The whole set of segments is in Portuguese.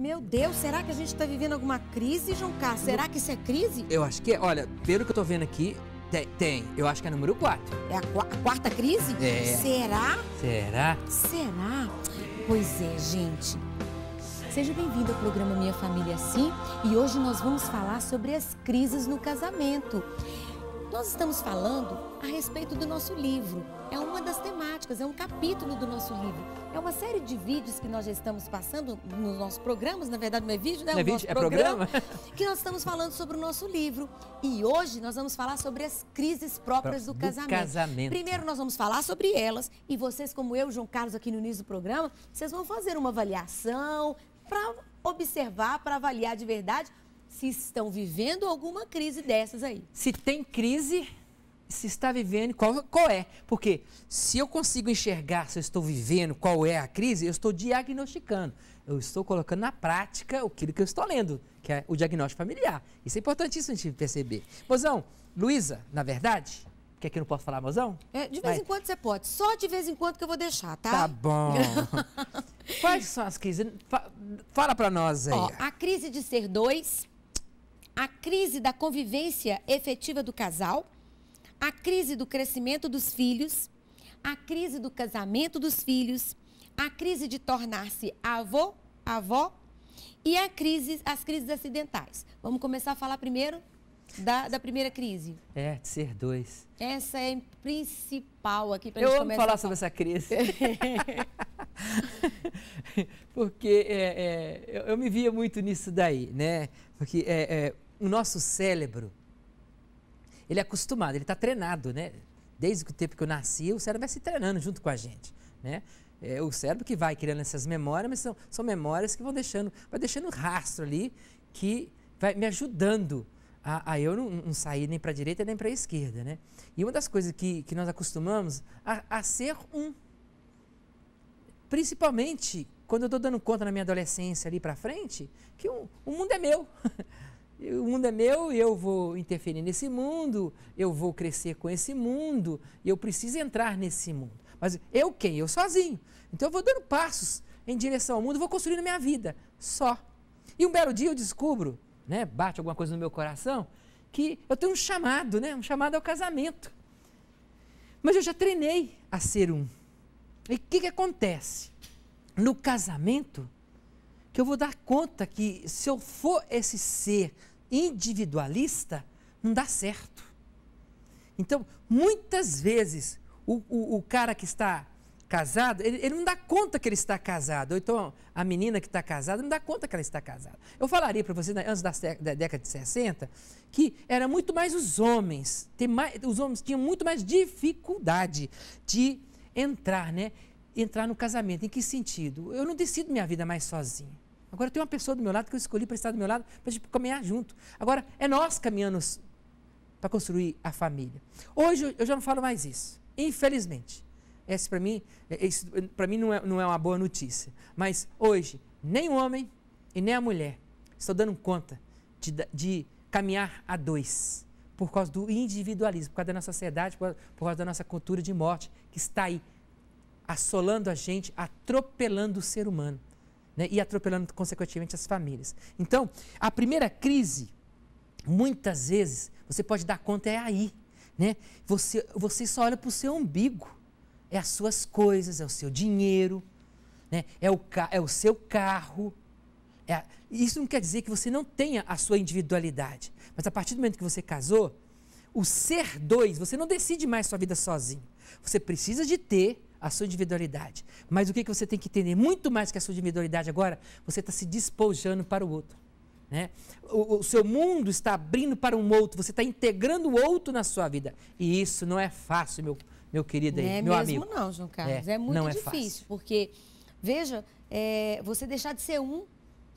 Meu Deus, será que a gente está vivendo alguma crise, João Carlos? Será que isso é crise? Eu acho que é. Olha, pelo que eu tô vendo aqui, tem. tem. Eu acho que é número 4. É a, qu a quarta crise? É. Será? Será? Será? Pois é, gente. Seja bem-vindo ao programa Minha Família Assim e hoje nós vamos falar sobre as crises no casamento. Nós estamos falando a respeito do nosso livro. É uma das temáticas, é um capítulo do nosso livro. É uma série de vídeos que nós já estamos passando nos nossos programas, na verdade não é vídeo, né? Não é, vídeo, é programa, programa, Que nós estamos falando sobre o nosso livro. E hoje nós vamos falar sobre as crises próprias do, do casamento. casamento. Primeiro nós vamos falar sobre elas e vocês, como eu, João Carlos, aqui no início do programa, vocês vão fazer uma avaliação para observar, para avaliar de verdade se estão vivendo alguma crise dessas aí. Se tem crise, se está vivendo, qual, qual é. Porque se eu consigo enxergar se eu estou vivendo, qual é a crise, eu estou diagnosticando. Eu estou colocando na prática aquilo que eu estou lendo, que é o diagnóstico familiar. Isso é importantíssimo a gente perceber. Mozão, Luísa, na verdade, que que eu não posso falar, mozão? É, de vez Vai. em quando você pode. Só de vez em quando que eu vou deixar, tá? Tá bom. Quais são as crises? Fala para nós aí. Ó, a crise de ser dois, a crise da convivência efetiva do casal, a crise do crescimento dos filhos, a crise do casamento dos filhos, a crise de tornar-se avô, avó e a crise, as crises acidentais. Vamos começar a falar primeiro da, da primeira crise. É, de ser dois. Essa é principal aqui para a gente começar. Eu falar sobre essa crise. Porque é, é, eu, eu, me via muito nisso daí, né? Porque é, é o nosso cérebro, ele é acostumado, ele está treinado, né? Desde o tempo que eu nasci, o cérebro vai se treinando junto com a gente, né? É o cérebro que vai criando essas memórias, mas são, são memórias que vão deixando, vai deixando um rastro ali que vai me ajudando a, a eu não, não sair nem para a direita nem para a esquerda, né? E uma das coisas que, que nós acostumamos a, a ser um, principalmente quando eu estou dando conta na minha adolescência ali para frente, que o, o mundo é meu. o mundo é meu, e eu vou interferir nesse mundo, eu vou crescer com esse mundo, eu preciso entrar nesse mundo. Mas eu quem? Eu sozinho. Então eu vou dando passos em direção ao mundo, vou construindo minha vida só. E um belo dia eu descubro, né, bate alguma coisa no meu coração, que eu tenho um chamado, né, um chamado ao casamento. Mas eu já treinei a ser um. E o que, que acontece? No casamento, que eu vou dar conta que se eu for esse ser individualista, não dá certo. Então, muitas vezes, o, o, o cara que está casado, ele, ele, não dá conta que ele está casado. Ou então, a menina que está casada não dá conta que ela está casada. Eu falaria para você né, antes da, da, década de 60, que era muito mais os homens. Mais, os homens tinham muito mais dificuldade de entrar, né? Entrar no casamento. Em que sentido? Eu não decido minha vida mais sozinho. Agora tem uma pessoa do meu lado que eu escolhi para estar do meu lado, para a gente caminhar junto. Agora é nós caminhamos para construir a família. Hoje eu já não falo mais isso, infelizmente. Esse para mim, é, esse, mim não, é, não é uma boa notícia. Mas hoje, nem o homem e nem a mulher estão dando conta de, de caminhar a dois por causa do individualismo, por causa da nossa sociedade, por por causa da nossa cultura de morte que está aí assolando a gente, atropelando o ser humano né, e atropelando consequentemente as famílias. Então, a primeira crise, muitas vezes, você pode dar conta é aí. Né? Você, você só olha para o seu umbigo. É as suas coisas, é o seu dinheiro, né? é, o, é o seu carro. É isso não quer dizer que você não tenha a sua individualidade. Mas a partir do momento que você casou, o ser dois, você não decide mais sua vida sozinho. Você precisa de ter a sua individualidade. Mas o que, que você tem que entender? Muito mais que a sua individualidade agora, você está se despojando para o outro. Né? O, o, seu mundo está abrindo para um outro, você está integrando o outro na sua vida. E isso não é fácil, meu, meu querido aí, é meu mesmo amigo. não, João Carlos. É, é muito é difícil, fácil. porque, veja, é, você deixar de ser um,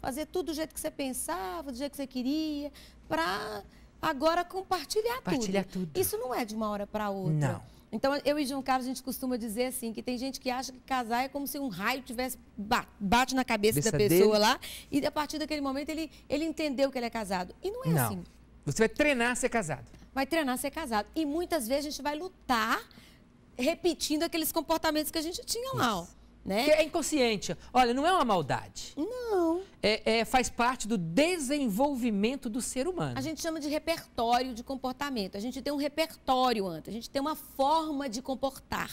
fazer tudo do jeito que você pensava, do jeito que você queria, para agora compartilhar, compartilhar tudo. tudo. Isso não é de uma hora para outra. Não. Então, eu e João Carlos, a gente costuma dizer assim, que tem gente que acha que casar é como se um raio tivesse bate na cabeça, da pessoa dele. lá, e a partir daquele momento ele, ele entendeu que ele é casado. E não é não. assim. Você vai treinar a ser casado. Vai treinar a ser casado. E muitas vezes a gente vai lutar repetindo aqueles comportamentos que a gente tinha lá, Isso. Né? Que é inconsciente. Olha, não é uma maldade. Não. É, é, faz parte do desenvolvimento do ser humano. A gente chama de repertório de comportamento. A gente tem um repertório antes, a gente tem uma forma de comportar.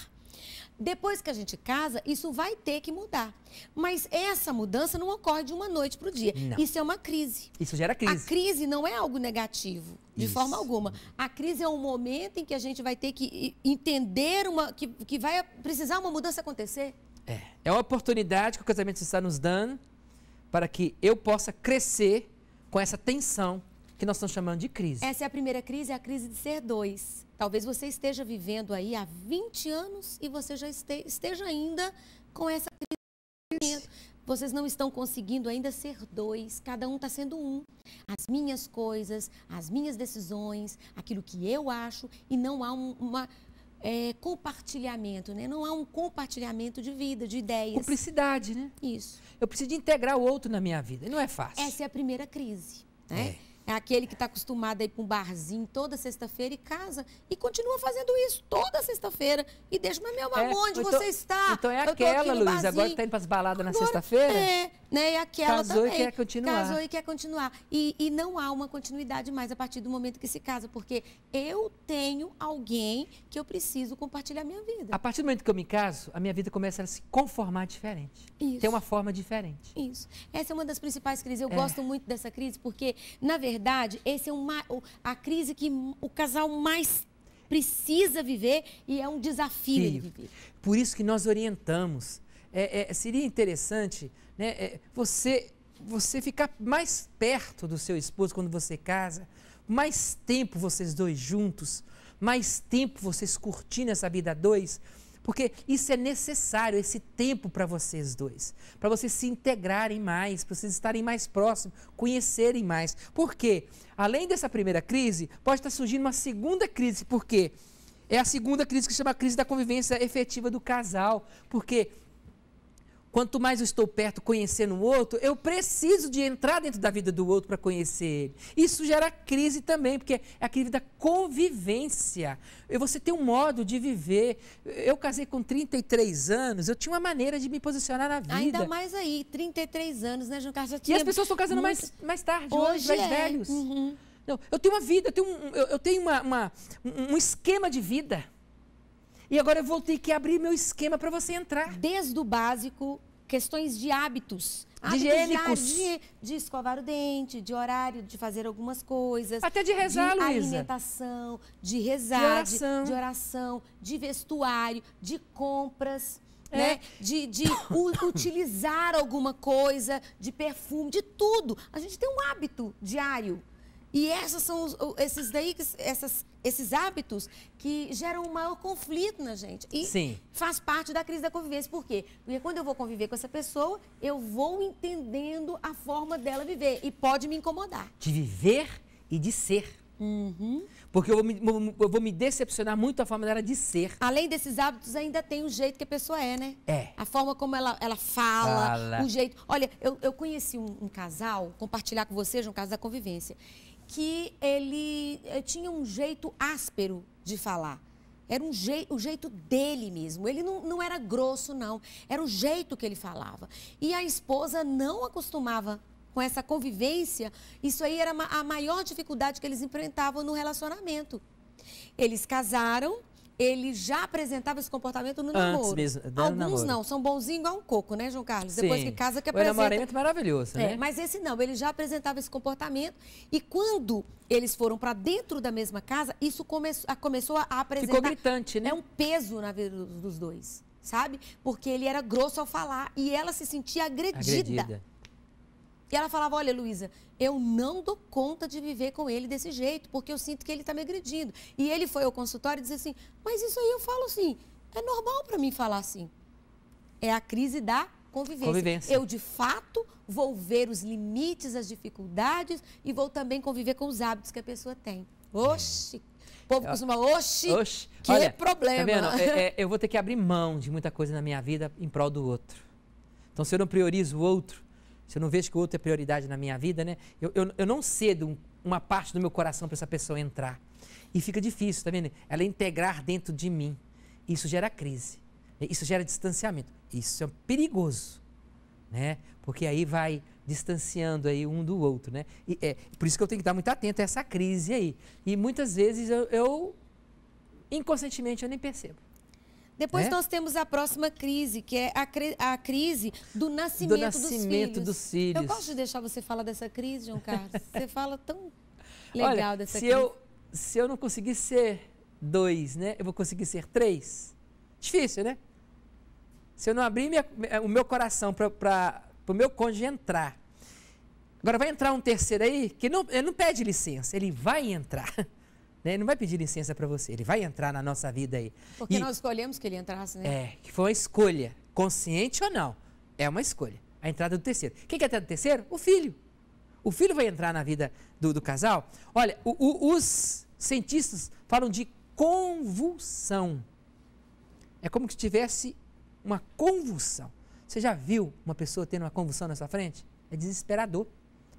Depois que a gente casa, isso vai ter que mudar. Mas essa mudança não ocorre de uma noite para o dia. Não. Isso é uma crise. Isso gera crise. A crise não é algo negativo, de isso. forma alguma. A crise é um momento em que a gente vai ter que entender uma, que, que vai precisar uma mudança acontecer. É. É uma oportunidade que o casamento está nos dando para que eu possa crescer com essa tensão que nós estamos chamando de crise. Essa é a primeira crise, é a crise de ser dois. Talvez você esteja vivendo aí há 20 anos e você já esteja ainda com essa crise. Vocês não estão conseguindo ainda ser dois, cada um está sendo um. As minhas coisas, as minhas decisões, aquilo que eu acho, e não há um, uma, é, compartilhamento, né? Não é um compartilhamento de vida, de ideias. Cumplicidade, né? Isso. Eu preciso integrar o outro na minha vida. E não é fácil. Essa é a primeira crise, né? É. É aquele que está acostumado a ir para um barzinho toda sexta-feira e casa e continua fazendo isso toda sexta-feira e deixa, mas meu é, amor, é, onde então, você está? Então é aquela, Luiz, agora que está indo para as baladas na sexta-feira? É, né? E aquela Casou também. e quer continuar. Casou e quer continuar. E, e não há uma continuidade mais a partir do momento que se casa, porque eu tenho alguém que eu preciso compartilhar a minha vida. A partir do momento que eu me caso, a minha vida começa a se conformar diferente. Isso. Tem uma forma diferente. Isso. Essa é uma das principais crises. Eu é. gosto muito dessa crise porque, na verdade, verdade, esse é uma, a crise que o casal mais precisa viver e é um desafio viver. Por isso que nós orientamos. É, é, seria interessante né, é, você, você ficar mais perto do seu esposo quando você casa, mais tempo vocês dois juntos, mais tempo vocês curtindo essa vida dois porque isso é necessário, esse tempo para vocês dois. Para vocês se integrarem mais, para vocês estarem mais próximos, conhecerem mais. Porque, além dessa primeira crise, pode estar surgindo uma segunda crise. Por quê? É a segunda crise que se chama a crise da convivência efetiva do casal. Porque Quanto mais eu estou perto conhecendo o outro, eu preciso de entrar dentro da vida do outro para conhecer ele. Isso gera crise também, porque é a crise da convivência. Você tem um modo de viver. Eu casei com 33 anos, eu tinha uma maneira de me posicionar na vida. Ainda mais aí, 33 anos, né, João Carlos? E as pessoas estão casando mais, mais tarde, hoje, mais é. velhos. Uhum. Não, eu tenho uma vida, eu tenho, um, eu, eu tenho uma, uma, um esquema de vida. E agora eu vou ter que abrir meu esquema para você entrar. Desde o básico, questões de hábitos. hábitos Higiênicos. De, de, escovar o dente, de horário, de fazer algumas coisas. Até de rezar, de Luísa. De alimentação, de rezar, de oração. De, de oração, de vestuário, de compras. É. Né? De, de utilizar alguma coisa, de perfume, de tudo. A gente tem um hábito diário. E essas são os, esses daí, essas, esses hábitos que geram um maior conflito na gente. E Sim. faz parte da crise da convivência. Por quê? Porque quando eu vou conviver com essa pessoa, eu vou entendendo a forma dela viver. E pode me incomodar. De viver e de ser. Uhum. Porque eu vou, me, eu vou, me, decepcionar muito a forma dela de ser. Além desses hábitos, ainda tem o jeito que a pessoa é, né? É. A forma como ela, ela fala, fala. o jeito. Olha, eu, eu conheci um, um casal, compartilhar com vocês, um caso da convivência que ele eh, tinha um jeito áspero de falar. Era um je, o jeito dele mesmo. Ele não, não era grosso, não. Era o jeito que ele falava. E a esposa não acostumava com essa convivência. Isso aí era a maior dificuldade que eles enfrentavam no relacionamento. Eles casaram ele já apresentava esse comportamento no Antes namoro. Mesmo, né, Alguns namoro. não, são bonzinhos igual um coco, né, João Carlos? Sim. Depois que casa que apresenta. O namoramento maravilhoso, é, né? Mas esse não, ele já apresentava esse comportamento e quando eles foram para dentro da mesma casa, isso come... começou a apresentar... Ficou gritante, né? É um peso na vida dos dois, sabe? Porque ele era grosso ao falar e ela se sentia agredida. agredida. E ela falava: Olha, Luísa, eu não dou conta de viver com ele desse jeito, porque eu sinto que ele está me agredindo. E ele foi ao consultório e disse assim: Mas isso aí eu falo assim, é normal para mim falar assim. É a crise da convivência. convivência. Eu, de fato, vou ver os limites, as dificuldades e vou também conviver com os hábitos que a pessoa tem. Oxi! O povo é. costuma, oxi, oxi. que Olha, tá problema. Tá vendo? É, é, eu vou ter que abrir mão de muita coisa na minha vida em prol do outro. Então, se eu não priorizo o outro, se eu não vejo que o outro é prioridade na minha vida, né? Eu, eu, eu não cedo uma parte do meu coração para essa pessoa entrar. E fica difícil, tá vendo? Ela integrar dentro de mim. Isso gera crise. Né, isso gera distanciamento. Isso é perigoso, né? Porque aí vai distanciando aí um do outro, né? E, é, por isso que eu tenho que estar muito atento a essa crise aí. E muitas vezes eu, eu inconscientemente eu nem percebo. Depois é? nós temos a próxima crise, que é a, a crise do nascimento, do nascimento dos, filhos. dos, filhos. Eu gosto de deixar você falar dessa crise, João Carlos. você fala tão legal Olha, dessa se crise. Eu, se eu não conseguir ser dois, né? Eu vou conseguir ser três. Difícil, né? Se eu não abrir minha, o meu coração para o meu cônjuge entrar. Agora vai entrar um terceiro aí que não, ele não pede licença, ele vai entrar. Né? Ele não vai pedir licença para você, ele vai entrar na nossa vida aí. Porque e, nós escolhemos que ele entrasse, né? É, que foi uma escolha, consciente ou não, é uma escolha. A entrada do terceiro. Quem que é a entrada do terceiro? O filho. O filho vai entrar na vida do, do casal. Olha, o, o, os cientistas falam de convulsão. É como se tivesse uma convulsão. Você já viu uma pessoa tendo uma convulsão na sua frente? É desesperador.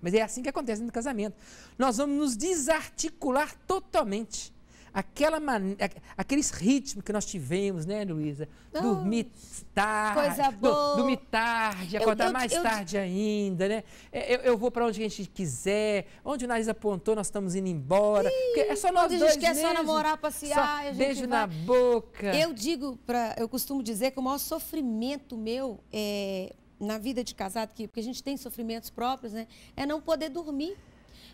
Mas é assim que acontece no casamento. Nós vamos nos desarticular totalmente. Aquela man... aqueles ritmos que nós tivemos, né, Luísa? Dormir tarde. Coisa boa. Dormir tarde, acordar eu, eu, mais eu, tarde ainda, né? É, eu, vou para onde a gente quiser, onde o nariz apontou, nós estamos indo embora. Ih, é só nós dois. A gente quer mesmo, só namorar, passear. Só beijo vai... na boca. Eu digo, pra, eu costumo dizer que o maior sofrimento meu é na vida de casado, que, porque a gente tem sofrimentos próprios, né? É não poder dormir.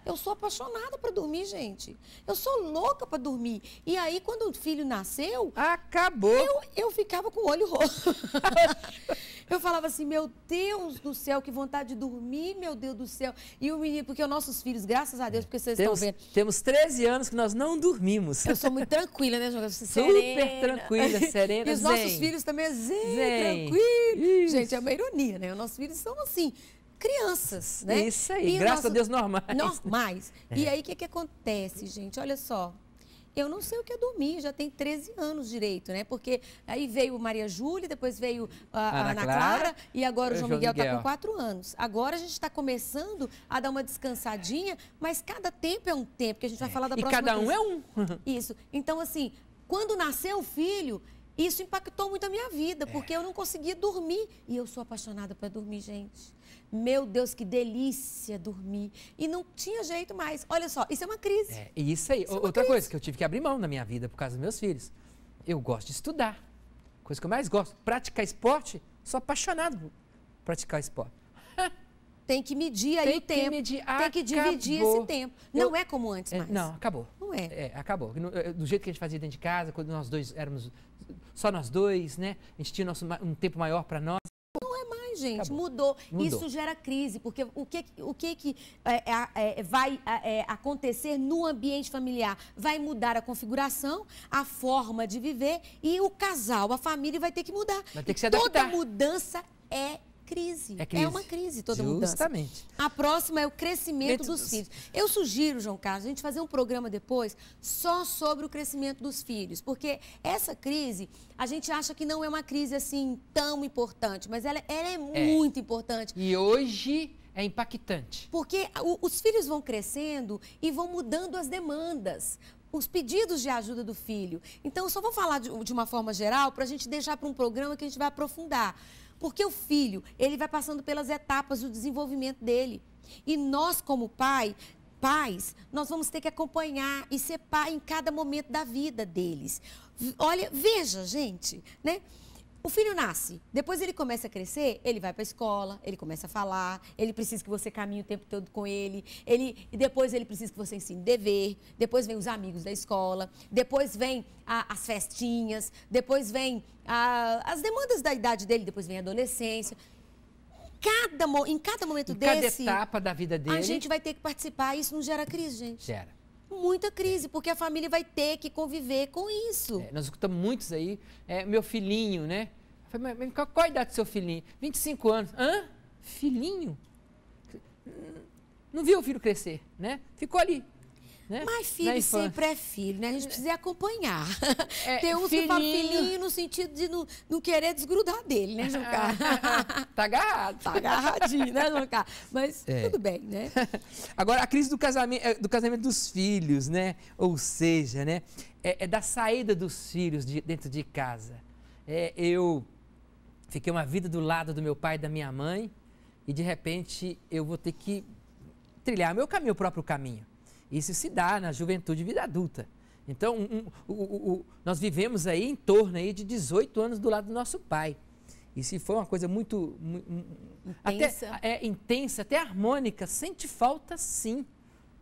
Eu sou apaixonada para dormir, gente. Eu sou louca para dormir. E aí, quando o filho nasceu. Acabou! Eu, eu ficava com o olho roxo. eu falava assim: meu Deus do céu, que vontade de dormir, meu Deus do céu. E o menino, porque os nossos filhos, graças a Deus, porque vocês temos, estão vendo. Temos 13 anos que nós não dormimos. Eu sou muito tranquila, né, João? Super tranquila, serena. e os zen. nossos filhos também é zen, zen. tranquilo. Isso. Gente, é uma ironia, né? Os nossos filhos são assim crianças, né? Isso aí, e graças nosso... a Deus normais. Normais. E é. aí o que, que acontece, gente? Olha só. Eu não sei o que é dormir, já tem 13 anos direito, né? Porque aí veio Maria Júlia, depois veio a, Ana, Ana Clara, Clara, e agora o João, João Miguel tá com 4 anos. Agora a gente está começando a dar uma descansadinha, mas cada tempo é um tempo, que a gente vai é. falar da e próxima E cada um vez. é um. Isso. Então, assim, quando nasceu o filho, isso impactou muito a minha vida, é. porque eu não conseguia dormir. E eu sou apaixonada para dormir, gente. Meu Deus, que delícia dormir. E não tinha jeito mais. Olha só, isso é uma crise. É, isso aí. Isso é Outra é crise. coisa que eu tive que abrir mão na minha vida por causa dos meus filhos. Eu gosto de estudar. Coisa que eu mais gosto. Praticar esporte, sou apaixonado por praticar esporte. Tem que medir aí Tem o tempo. Que medir. Tem que dividir acabou. esse tempo. Não eu... é como antes mais. É, não, acabou. Não é. é. acabou. Eh, do jeito que a gente fazia dentro de casa, quando nós dois éramos só nós dois, né? A gente tinha nosso, um tempo maior para nós gente, mudou. mudou. Isso gera crise, porque o que, o que, que é, é, é vai é, é, acontecer no ambiente familiar? Vai mudar a configuração, a forma de viver e o casal, a família vai ter que mudar. Vai ter que se adaptar. Toda mudança é crise. É, é crise. é uma crise toda Justamente. mudança. A próxima é o crescimento dos, dos filhos. Eu sugiro, João Carlos, a gente fazer um programa depois só sobre o crescimento dos filhos, porque essa crise, a gente acha que não é uma crise assim tão importante, mas ela, ela é, é muito importante. E hoje é impactante. Porque os filhos vão crescendo e vão mudando as demandas os pedidos de ajuda do filho. Então, eu só vou falar de uma forma geral para a gente deixar para um programa que a gente vai aprofundar. Porque o filho, ele vai passando pelas etapas do desenvolvimento dele. E nós, como pai, pais, nós vamos ter que acompanhar e ser pai em cada momento da vida deles. Olha, veja, gente, né? O filho nasce, depois ele começa a crescer, ele vai para a escola, ele começa a falar, ele precisa que você caminhe o tempo todo com ele, ele e depois ele precisa que você ensine dever, depois vem os amigos da escola, depois vem a, as festinhas, depois vem a, as demandas da idade dele, depois vem a adolescência. Cada, em cada momento em desse. Cada etapa da vida dele. A gente vai ter que participar. Isso não gera crise, gente. Gera. Muita crise, é. porque a família vai ter que conviver com isso. É, nós escutamos muitos aí. É, meu filhinho, né? Falei, qual a idade do seu filhinho? 25 anos. Hã? Filhinho? Não viu o filho crescer, né? Ficou ali. Né? Mas filho sempre é filho, né? A gente precisa acompanhar. É, Tem filhinho... no sentido de não, não querer desgrudar dele, né, João Carlos? Ah, tá agarrado. Tá agarradinho, né, João Carlos? Mas é. tudo bem, né? Agora, a crise do casamento, é, do casamento dos filhos, né? Ou seja, né? É, é da saída dos filhos de, dentro de casa. É, eu Fiquei uma vida do lado do meu pai e da minha mãe e de repente eu vou ter que trilhar meu caminho, o próprio caminho. Isso se dá na juventude e vida adulta. Então, um, um, um, nós vivemos aí em torno aí de 18 anos do lado do nosso pai. Isso foi uma coisa muito, muito intensa. Até, é, intensa, até harmônica. Sente falta, sim.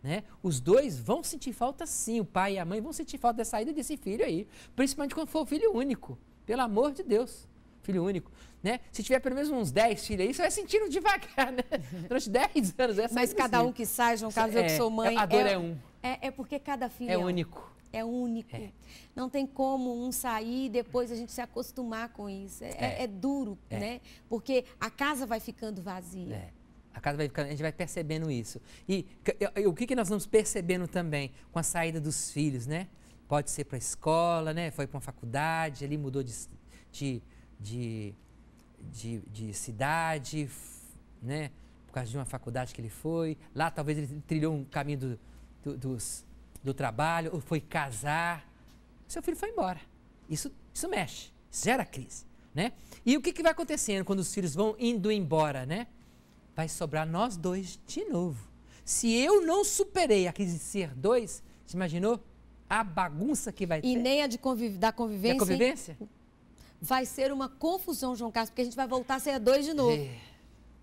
Né? Os dois vão sentir falta, sim. O pai e a mãe vão sentir falta da saída desse filho aí. Principalmente quando for filho único. Pelo amor de Deus filho único, né? Se tiver pelo menos uns 10 filhos aí, você vai sentindo devagar, né? Durante 10 anos. Essa Mas é cada assim. um que sai, João Carlos, é, eu que é, sou mãe... A dor é, é um. É, é, porque cada filho... É, é único. É único. É. Não tem como um sair e depois a gente se acostumar com isso. É, é. duro, né? Porque a casa vai ficando vazia. A casa vai ficando, a gente vai percebendo isso. E, e o que, que nós vamos percebendo também com a saída dos filhos, né? Pode ser para a escola, né? Foi para uma faculdade, ali mudou de, de de, de, de cidade, né? por causa de uma faculdade que ele foi. Lá talvez ele trilhou um caminho do, do, dos, do trabalho, ou foi casar. Seu filho foi embora. Isso, isso mexe, gera crise. Né? E o que, que vai acontecendo quando os filhos vão indo embora, né? Vai sobrar nós dois de novo. Se eu não superei a crise de ser dois, você imaginou? A bagunça que vai e ter. E nem a de conviv da convivência. convivência? Hein? vai ser uma confusão, João Carlos, porque a gente vai voltar a ser dois de novo. É,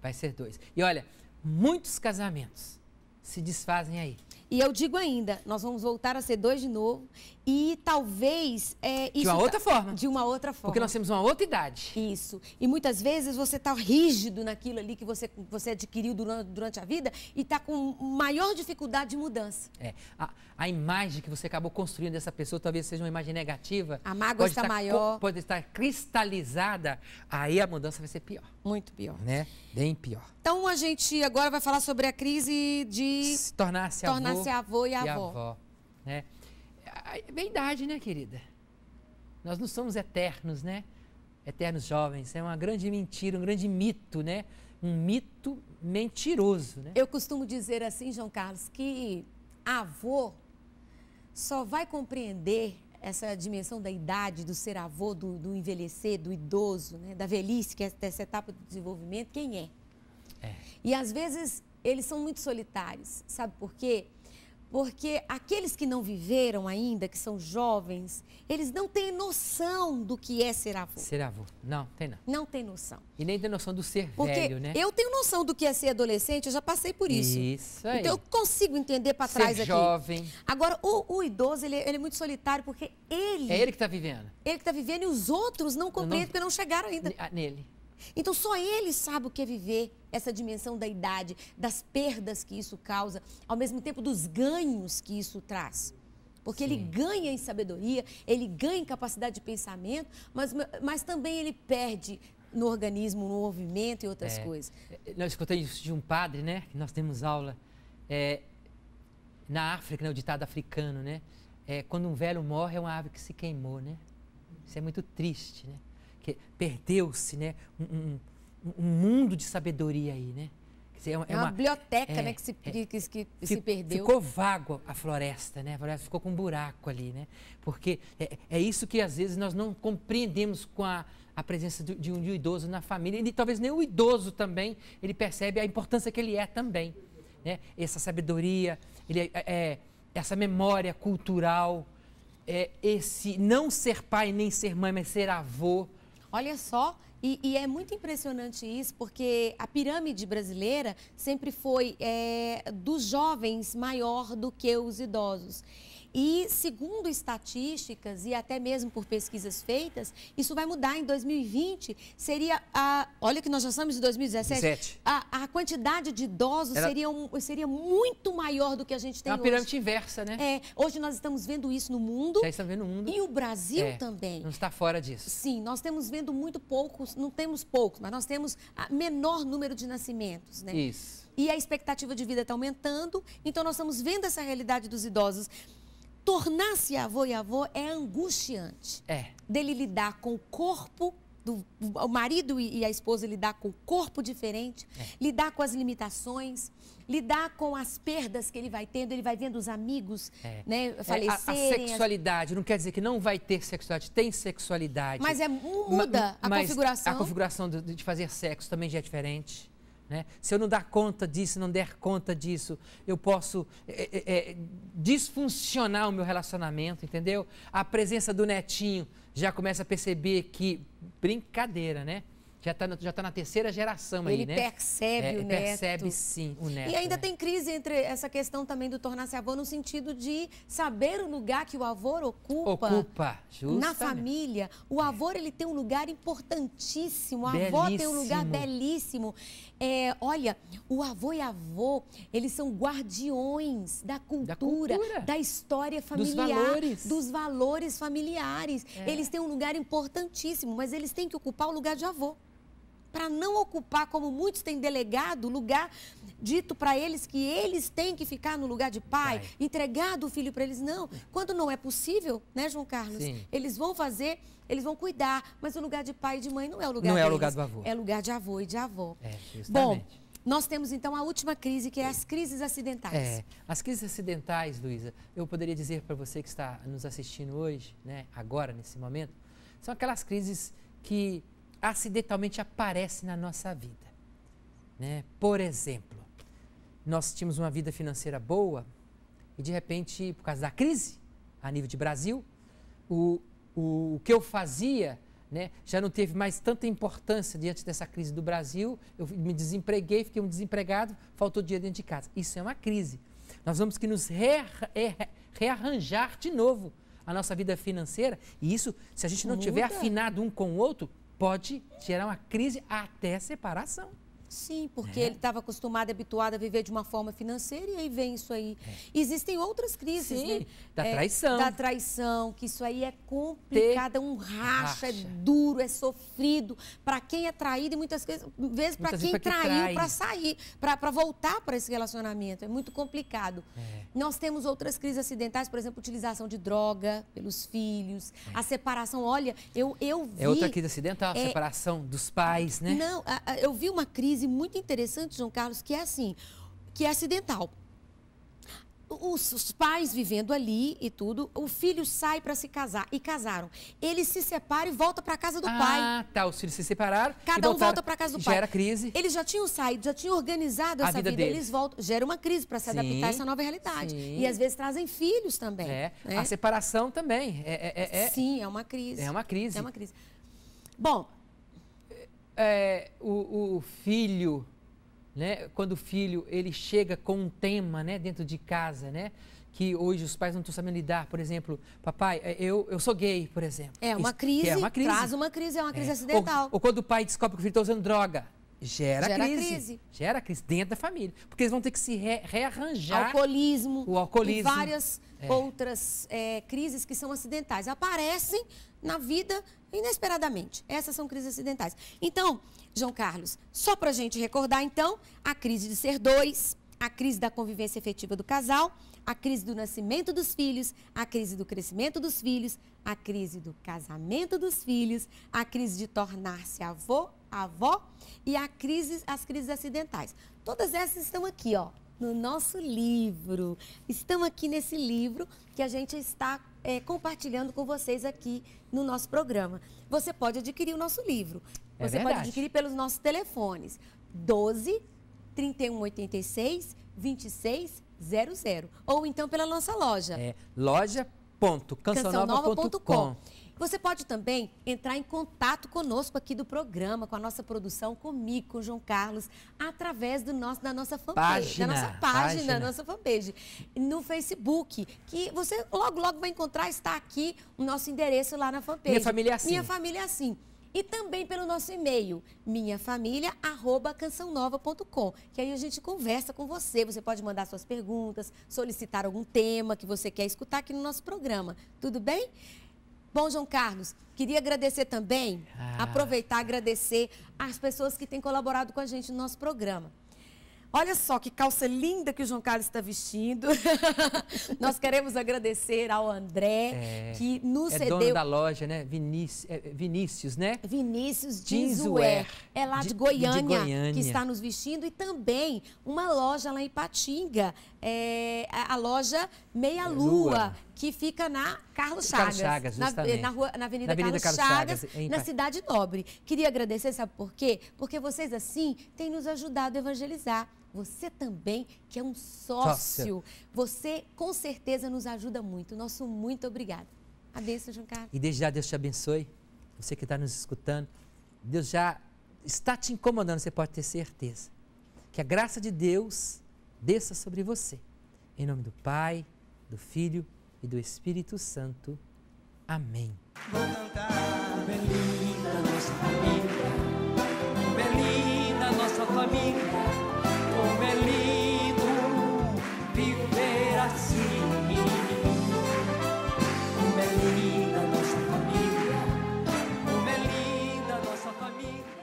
vai ser dois. E olha, muitos casamentos se desfazem aí. E eu digo ainda, nós vamos voltar a ser dois de novo e talvez é, isso de uma outra tá, forma, de uma outra forma, porque nós temos uma outra idade. Isso. E muitas vezes você está rígido naquilo ali que você você adquiriu durante, durante a vida e está com maior dificuldade de mudança. É. A, a, imagem que você acabou construindo dessa pessoa talvez seja uma imagem negativa. A mágoa está maior, pode estar cristalizada. Aí a mudança vai ser pior. Muito pior, né? Bem pior. Então a gente agora vai falar sobre a crise de se tornar-se avô, avô, e, avó. e avó. né? É idade, né, querida? Nós não somos eternos, né? Eternos jovens. É uma grande mentira, um grande mito, né? Um mito mentiroso, né? Eu costumo dizer assim, João Carlos, que avô só vai compreender essa dimensão da idade, do ser avô, do, do envelhecer, do idoso, né? da velhice, que é essa etapa do desenvolvimento, quem é? É. E às vezes eles são muito solitários, sabe por quê? Porque aqueles que não viveram ainda, que são jovens, eles não têm noção do que é ser avô. Ser avô. Não, tem não. Não tem noção. E nem tem noção do ser Porque velho, né? Eu tenho noção do que é ser adolescente, eu já passei por isso. Isso aí. Então eu consigo entender para trás aqui. jovem. Agora, o, o idoso, ele, é, ele, é muito solitário porque ele... É ele que está vivendo. Ele que está vivendo e os outros não compreendem não... porque não chegaram ainda. Nele. Então só ele sabe o que é viver essa dimensão da idade, das perdas que isso causa, ao mesmo tempo dos ganhos que isso traz. Porque Sim. ele ganha em sabedoria, ele ganha em capacidade de pensamento, mas, mas também ele perde no organismo, no movimento e outras é, coisas. Eu é, escutei isso de um padre, né? Que nós temos aula é, na África, né, o ditado africano, né? É, quando um velho morre, é uma ave que se queimou, né? Isso é muito triste, né? Que perdeu-se, né? Um, um, um mundo de sabedoria aí, né? Dizer, é, uma, é uma, biblioteca, é, né, que se, é, que, que se perdeu. Ficou vago a floresta, né? A floresta ficou com um buraco ali, né? Porque é, é isso que às vezes nós não compreendemos com a, a presença de, de um, de um idoso na família. E talvez nem o idoso também, ele percebe a importância que ele é também. Né? Essa sabedoria, ele é, é essa memória cultural, é, esse não ser pai nem ser mãe, mas ser avô. Olha só, e, e, é muito impressionante isso, porque a pirâmide brasileira sempre foi é, dos jovens maior do que os idosos. E segundo estatísticas e até mesmo por pesquisas feitas, isso vai mudar em 2020. Seria a, olha que nós já estamos em 2017. A, a quantidade de idosos Era... seria, seria muito maior do que a gente tem é uma hoje. pirâmide inversa, né? É, hoje nós estamos vendo isso no mundo. Já estamos vendo no mundo. E o Brasil é, também. Não está fora disso. Sim, nós temos vendo muito poucos, não temos poucos, mas nós temos menor número de nascimentos, né? Isso. E a expectativa de vida está aumentando, então nós estamos vendo essa realidade dos idosos tornar-se avô e avô é angustiante. É. Dele lidar com o corpo do o marido e a esposa lidar com o corpo diferente, é. lidar com as limitações, lidar com as perdas que ele vai tendo, ele vai vendo os amigos, é. né, falecerem. É, a, a, sexualidade, não quer dizer que não vai ter sexualidade, tem sexualidade. Mas é muda Ma, a configuração. A configuração de, de fazer sexo também já é diferente. Né? Se eu não dar conta disso, não der conta disso, eu posso é, é, é disfuncionar o meu relacionamento, entendeu? A presença do netinho já começa a perceber que brincadeira, né? já está já tá na terceira geração ele aí, né? Ele percebe é, o neto. Percebe sim o neto. E ainda né? tem crise entre essa questão também do tornar-se avô no sentido de saber o lugar que o avô ocupa. Ocupa, Na família. O é. avô, é. ele tem um lugar importantíssimo. O avó avô tem um lugar belíssimo. É, olha, o avô e a avô, eles são guardiões da cultura, da, cultura. da história familiar. Dos valores. Dos valores familiares. É. Eles têm um lugar importantíssimo, mas eles têm que ocupar o lugar de avô para não ocupar, como muitos têm delegado, lugar dito para eles que eles têm que ficar no lugar de pai, pai. entregado o filho para eles. Não, quando não é possível, né, João Carlos? Sim. Eles vão fazer, eles vão cuidar, mas o lugar de pai e de mãe não é o lugar Não deles, é o lugar do avô. É lugar de avô e de avó. É, justamente. Bom, nós temos então a última crise, que é as crises acidentais. É, as crises acidentais, Luísa, eu poderia dizer para você que está nos assistindo hoje, né, agora, nesse momento, são aquelas crises que acidentalmente aparece na nossa vida. Né? Por exemplo, nós tínhamos uma vida financeira boa e de repente, por causa da crise a nível de Brasil, o, o, o que eu fazia né, já não teve mais tanta importância diante dessa crise do Brasil. Eu me desempreguei, fiquei um desempregado, faltou dinheiro dentro de casa. Isso é uma crise. Nós vamos que nos re, re, rearranjar de novo a nossa vida financeira e isso, se a gente não Muda. tiver afinado um com o outro, pode gerar uma crise até separação. Sim, porque é. ele estava acostumado, habituado a viver de uma forma financeira e aí vem isso aí. É. Existem outras crises, Sim, né? Da é, traição. Da traição, que isso aí é complicado, é um racha, é racha, é duro, é sofrido. Para quem é traído e muitas vezes para quem, traiu, para sair, para voltar para esse relacionamento. É muito complicado. É. Nós temos outras crises acidentais, por exemplo, utilização de droga pelos filhos, a separação. Olha, eu, eu vi. É outra crise acidental, a separação dos pais, né? Não, eu vi uma crise análise muito interessante, João Carlos, que é assim, que é acidental. Os, os, pais vivendo ali e tudo, o filho sai para se casar e casaram. Ele se separa e volta para casa do ah, pai. Ah, tá. Os filhos se separaram. Cada um volta para casa do pai. Gera crise. Eles já tinham saído, já tinham organizado a essa vida. vida. Eles voltam. Gera uma crise para se sim, adaptar a essa nova realidade. Sim. E às vezes trazem filhos também. É. Né? A separação também. É, é, é, é, sim, é uma crise. É uma crise. É uma crise. Bom, é, o, o, filho, né, quando o filho ele chega com um tema né, dentro de casa, né, que hoje os pais não estão sabendo lidar, por exemplo, papai, é, eu, eu sou gay, por exemplo. É uma, é crise, é uma crise, traz uma crise, é uma crise é. acidental. Ou, ou, quando o pai descobre que o filho está usando droga. Gera, gera crise, crise, Gera crise dentro da família. Porque eles vão ter que se re, rearranjar. Alcoolismo. O alcoolismo. E várias é. outras é, crises que são acidentais. Aparecem na vida inesperadamente. Essas são crises acidentais. Então, João Carlos, só para a gente recordar, então, a crise de ser dois, a crise da convivência efetiva do casal, a crise do nascimento dos filhos, a crise do crescimento dos filhos, a crise do casamento dos filhos, a crise de tornar-se avô, avó e a crise, as crises acidentais. Todas essas estão aqui, ó, no nosso livro. Estão aqui nesse livro que a gente está é, compartilhando com vocês aqui no nosso programa. Você pode adquirir o nosso livro. É você verdade. pode adquirir pelos nossos telefones 12 3186 2600 ou então pela nossa loja. É loja.cancionova.com. Você pode também entrar em contato conosco aqui do programa, com a nossa produção, comigo, com o João Carlos, através do nosso, da nossa fanpage, da nossa página, página, nossa fanpage, no Facebook, que você logo, logo vai encontrar, está aqui o nosso endereço lá na fanpage. Minha Família é Assim. Minha Família é Assim e também pelo nosso e-mail, minhafamilia.cançãonova.com, que aí a gente conversa com você. Você pode mandar suas perguntas, solicitar algum tema que você quer escutar aqui no nosso programa. Tudo bem? Bom, João Carlos, queria agradecer também, ah. aproveitar agradecer as pessoas que têm colaborado com a gente no nosso programa. Olha só que calça linda que o João Carlos está vestindo. Nós queremos agradecer ao André, é, que nos é cedeu... É dono da loja, né? Vinícius, é, é, Vinícius né? Vinícius Dinzuer. É lá de, de, Goiânia, de, Goiânia, que está nos vestindo. E também uma loja lá em Patinga, é, a loja Meia Lua. Lua que fica na Carlos Chagas. Carlos Chagas na, eh, na, rua, na, Avenida, na Avenida Carlos, Carlos Chagas, Chagas na Cidade Nobre. Queria agradecer, sabe por quê? Porque vocês, assim, têm nos ajudado a evangelizar. Você também, que é um sócio, você com certeza nos ajuda muito. Nosso muito obrigado. Adeus, João Carlos. E desde já, Deus te abençoe. Você que está nos escutando, Deus já está te incomodando, você pode ter certeza. Que a graça de Deus desça sobre você. Em nome do Pai, do Filho e do Espírito Santo. Amém. Vou cantar, Belina, nossa família, Belina, nossa família, como é lindo viver assim. Como é linda nossa família, como é linda nossa família.